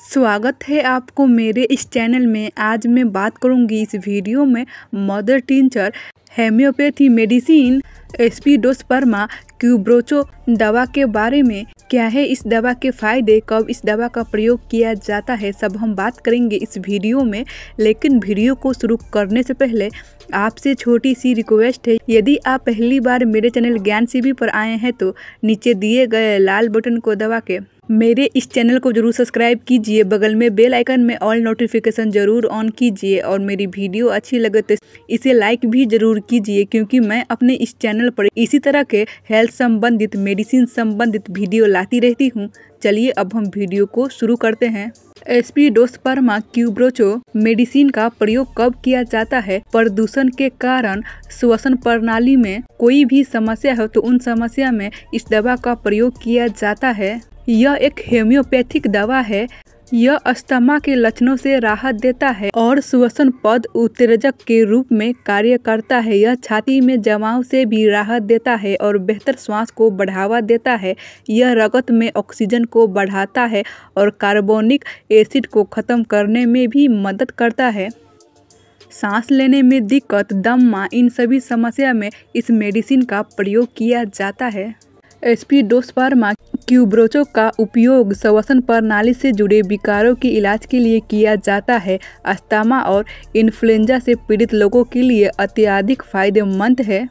स्वागत है आपको मेरे इस चैनल में आज मैं बात करूंगी इस वीडियो में मदर टीचर हेम्योपैथी मेडिसिन परमा क्यूब्रोचो दवा के बारे में क्या है इस दवा के फ़ायदे कब इस दवा का प्रयोग किया जाता है सब हम बात करेंगे इस वीडियो में लेकिन वीडियो को शुरू करने से पहले आपसे छोटी सी रिक्वेस्ट है यदि आप पहली बार मेरे चैनल ज्ञान सीबी पर आए हैं तो नीचे दिए गए लाल बटन को दबा के मेरे इस चैनल को जरूर सब्सक्राइब कीजिए बगल में बेल आइकन में ऑल नोटिफिकेशन जरूर ऑन कीजिए और मेरी वीडियो अच्छी लगे तो इसे लाइक भी जरूर कीजिए क्योंकि मैं अपने इस चैनल पर इसी तरह के हेल्थ संबंधित मेडिसिन संबंधित वीडियो लाती रहती हूँ चलिए अब हम वीडियो को शुरू करते हैं एस्पीडोस्पर्मा क्यूब्रोचो मेडिसिन का प्रयोग कब किया जाता है प्रदूषण के कारण श्वसन प्रणाली में कोई भी समस्या हो तो उन समस्या में इस दवा का प्रयोग किया जाता है यह एक होम्योपैथिक दवा है यह अस्थमा के लक्षणों से राहत देता है और श्वसन पद उत्तेजक के रूप में कार्य करता है यह छाती में जमाव से भी राहत देता है और बेहतर श्वास को बढ़ावा देता है यह रगत में ऑक्सीजन को बढ़ाता है और कार्बोनिक एसिड को ख़त्म करने में भी मदद करता है सांस लेने में दिक्कत दम्मा इन सभी समस्या में इस मेडिसिन का प्रयोग किया जाता है एस्पिडोस्पर्मा क्यूब्रोचो का उपयोग श्वसन प्रणाली से जुड़े विकारों के इलाज के लिए किया जाता है अस्थमा और इन्फ्लुएंजा से पीड़ित लोगों के लिए अत्यधिक फायदेमंद है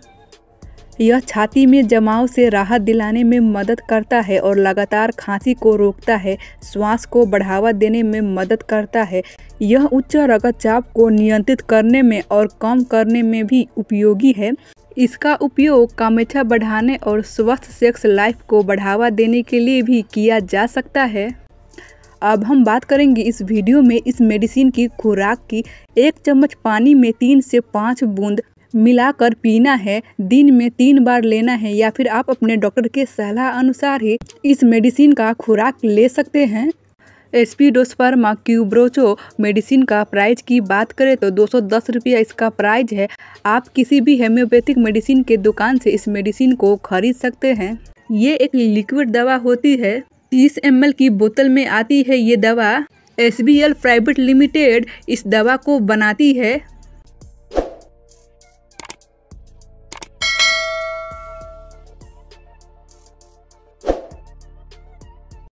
यह छाती में जमाव से राहत दिलाने में मदद करता है और लगातार खांसी को रोकता है श्वास को बढ़ावा देने में मदद करता है यह उच्च रक्तचाप को नियंत्रित करने में और कम करने में भी उपयोगी है इसका उपयोग कामेछा बढ़ाने और स्वस्थ सेक्स लाइफ को बढ़ावा देने के लिए भी किया जा सकता है अब हम बात करेंगे इस वीडियो में इस मेडिसिन की खुराक की एक चम्मच पानी में तीन से पाँच बूंद मिलाकर पीना है दिन में तीन बार लेना है या फिर आप अपने डॉक्टर के सलाह अनुसार ही इस मेडिसिन का खुराक ले सकते हैं एस्पिडोस्पर्मा क्यूब्रोचो मेडिसिन का प्राइस की बात करें तो दो रुपया इसका प्राइस है आप किसी भी होम्योपैथिक मेडिसिन के दुकान से इस मेडिसिन को खरीद सकते हैं ये एक लिक्विड दवा होती है तीस एम की बोतल में आती है ये दवा एस प्राइवेट लिमिटेड इस दवा को बनाती है